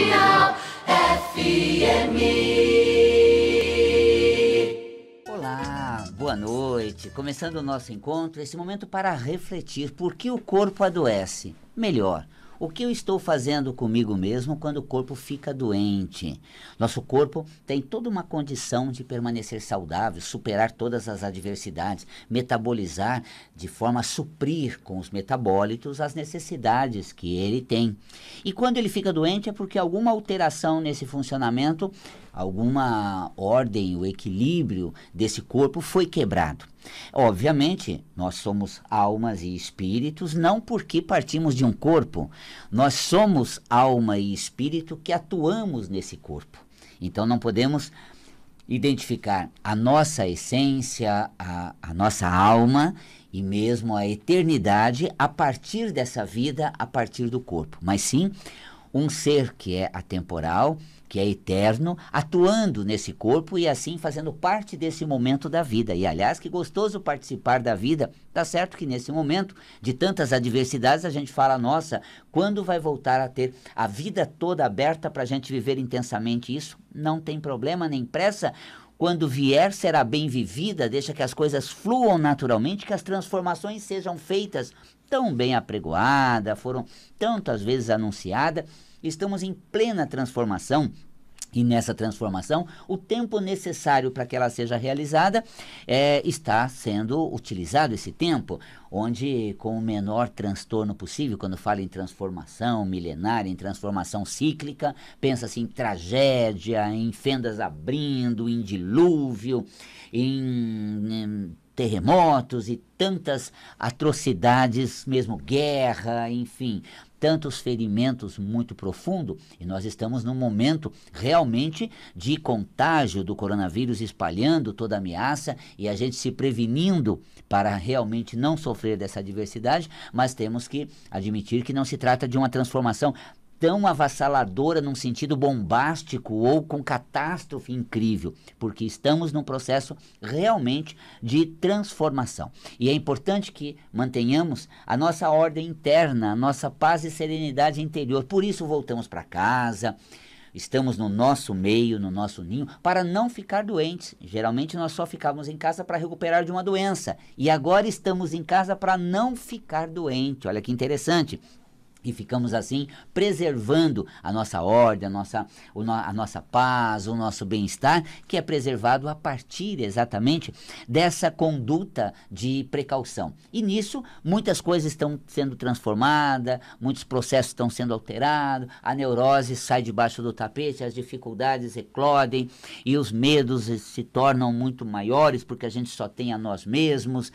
Mundial FM. Olá, boa noite. Começando o nosso encontro, esse momento para refletir por que o corpo adoece. Melhor, o que eu estou fazendo comigo mesmo quando o corpo fica doente? Nosso corpo tem toda uma condição de permanecer saudável, superar todas as adversidades, metabolizar de forma a suprir com os metabólitos as necessidades que ele tem. E quando ele fica doente é porque alguma alteração nesse funcionamento alguma ordem, o equilíbrio desse corpo foi quebrado. Obviamente, nós somos almas e espíritos, não porque partimos de um corpo, nós somos alma e espírito que atuamos nesse corpo. Então não podemos identificar a nossa essência, a, a nossa alma e mesmo a eternidade a partir dessa vida, a partir do corpo, mas sim um ser que é atemporal, que é eterno, atuando nesse corpo e assim fazendo parte desse momento da vida. E aliás, que gostoso participar da vida. Tá certo que nesse momento de tantas adversidades a gente fala, nossa, quando vai voltar a ter a vida toda aberta para a gente viver intensamente isso? Não tem problema nem pressa quando vier, será bem vivida, deixa que as coisas fluam naturalmente, que as transformações sejam feitas tão bem apregoada, foram tantas vezes anunciada. Estamos em plena transformação e nessa transformação, o tempo necessário para que ela seja realizada é, está sendo utilizado esse tempo, onde, com o menor transtorno possível, quando fala em transformação milenária, em transformação cíclica, pensa-se em tragédia, em fendas abrindo, em dilúvio, em, em terremotos e tantas atrocidades, mesmo guerra, enfim tantos ferimentos muito profundo e nós estamos num momento realmente de contágio do coronavírus espalhando toda a ameaça e a gente se prevenindo para realmente não sofrer dessa adversidade, mas temos que admitir que não se trata de uma transformação tão avassaladora num sentido bombástico ou com catástrofe incrível, porque estamos num processo realmente de transformação. E é importante que mantenhamos a nossa ordem interna, a nossa paz e serenidade interior. Por isso voltamos para casa, estamos no nosso meio, no nosso ninho, para não ficar doentes. Geralmente nós só ficávamos em casa para recuperar de uma doença e agora estamos em casa para não ficar doente. Olha que interessante. E ficamos assim preservando a nossa ordem, a nossa, a nossa paz, o nosso bem-estar, que é preservado a partir exatamente dessa conduta de precaução. E nisso, muitas coisas estão sendo transformadas, muitos processos estão sendo alterados, a neurose sai debaixo do tapete, as dificuldades eclodem e os medos se tornam muito maiores porque a gente só tem a nós mesmos.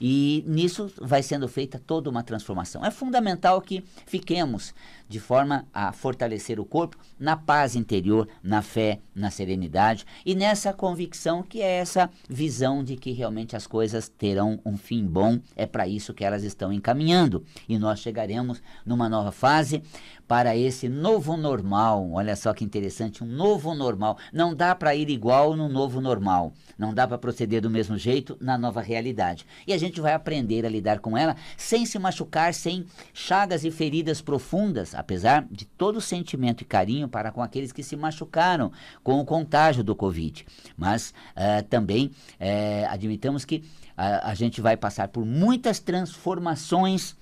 E nisso vai sendo feita toda uma transformação. É fundamental que fiquemos de forma a fortalecer o corpo na paz interior, na fé, na serenidade e nessa convicção que é essa visão de que realmente as coisas terão um fim bom, é para isso que elas estão encaminhando. E nós chegaremos numa nova fase para esse novo normal. Olha só que interessante, um novo normal. Não dá para ir igual no novo normal. Não dá para proceder do mesmo jeito na nova realidade. E a gente vai aprender a lidar com ela sem se machucar, sem chagas e feridas profundas apesar de todo o sentimento e carinho para com aqueles que se machucaram com o contágio do Covid. Mas uh, também uh, admitamos que a gente vai passar por muitas transformações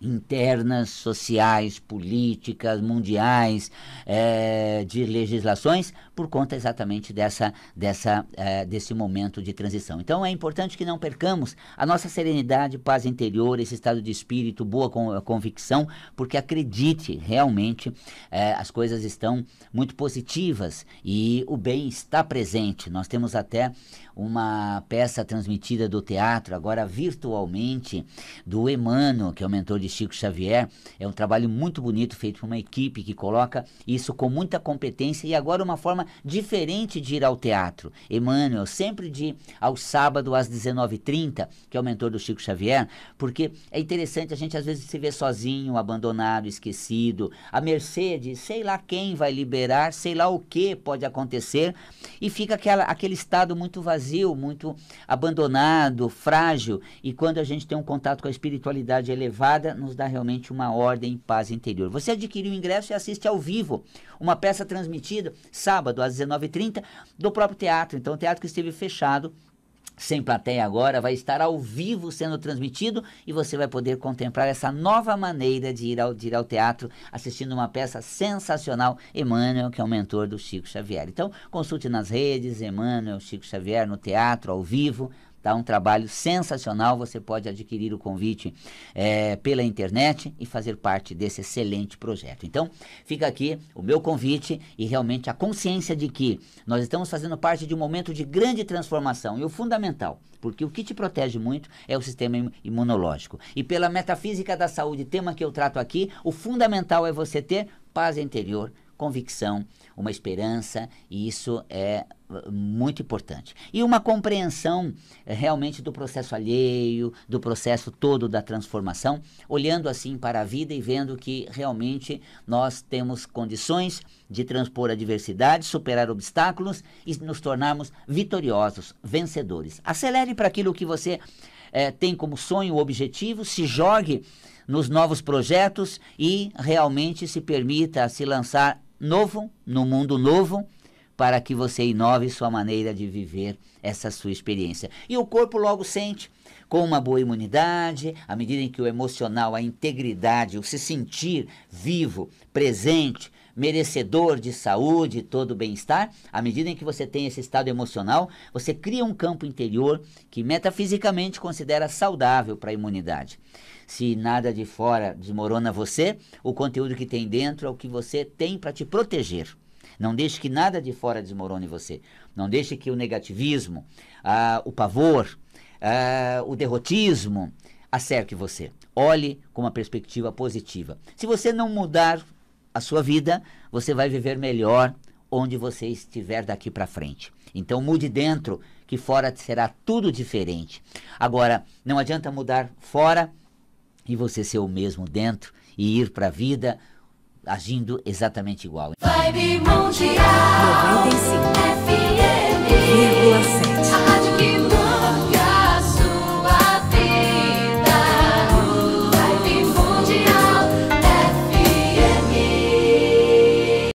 internas, sociais, políticas, mundiais, é, de legislações, por conta exatamente dessa, dessa, é, desse momento de transição. Então é importante que não percamos a nossa serenidade, paz interior, esse estado de espírito, boa convicção, porque acredite, realmente é, as coisas estão muito positivas e o bem está presente. Nós temos até uma peça transmitida do teatro, agora virtualmente, do Emano, que é o mentor de Chico Xavier. É um trabalho muito bonito feito por uma equipe que coloca isso com muita competência e agora uma forma diferente de ir ao teatro. Emmanuel, sempre de ao sábado às 19h30, que é o mentor do Chico Xavier, porque é interessante, a gente às vezes se vê sozinho, abandonado, esquecido, a Mercedes sei lá quem vai liberar, sei lá o que pode acontecer, e fica aquela, aquele estado muito vazio muito abandonado, frágil, e quando a gente tem um contato com a espiritualidade elevada, nos dá realmente uma ordem e paz interior. Você adquire o ingresso e assiste ao vivo uma peça transmitida sábado às 19h30 do próprio teatro. Então, o teatro que esteve fechado sem plateia agora vai estar ao vivo sendo transmitido e você vai poder contemplar essa nova maneira de ir ao, de ir ao teatro assistindo uma peça sensacional, Emmanuel, que é o mentor do Chico Xavier. Então, consulte nas redes, Emmanuel, Chico Xavier no teatro, ao vivo, tá? Um trabalho sensacional. Você pode adquirir o convite é, pela internet e fazer parte desse excelente projeto. Então, fica aqui o meu convite e realmente a consciência de que nós estamos fazendo parte de um momento de grande transformação e o fundamental, porque o que te protege muito é o sistema imunológico. E pela metafísica da saúde, tema que eu trato aqui, o fundamental é você ter paz interior convicção, uma esperança, e isso é uh, muito importante. E uma compreensão eh, realmente do processo alheio, do processo todo da transformação, olhando assim para a vida e vendo que realmente nós temos condições de transpor diversidade, superar obstáculos e nos tornarmos vitoriosos, vencedores. Acelere para aquilo que você é, tem como sonho, objetivo, se jogue nos novos projetos e realmente se permita se lançar novo, num mundo novo, para que você inove sua maneira de viver essa sua experiência. E o corpo logo sente, com uma boa imunidade, à medida em que o emocional, a integridade, o se sentir vivo, presente, merecedor de saúde, todo bem-estar, à medida em que você tem esse estado emocional, você cria um campo interior que metafisicamente considera saudável para a imunidade. Se nada de fora desmorona você, o conteúdo que tem dentro é o que você tem para te proteger. Não deixe que nada de fora desmorone você. Não deixe que o negativismo, ah, o pavor, ah, o derrotismo acerque você. Olhe com uma perspectiva positiva. Se você não mudar a sua vida, você vai viver melhor onde você estiver daqui para frente. Então mude dentro, que fora será tudo diferente. Agora, não adianta mudar fora e você ser o mesmo dentro e ir para a vida agindo exatamente igual. Vibe mundial.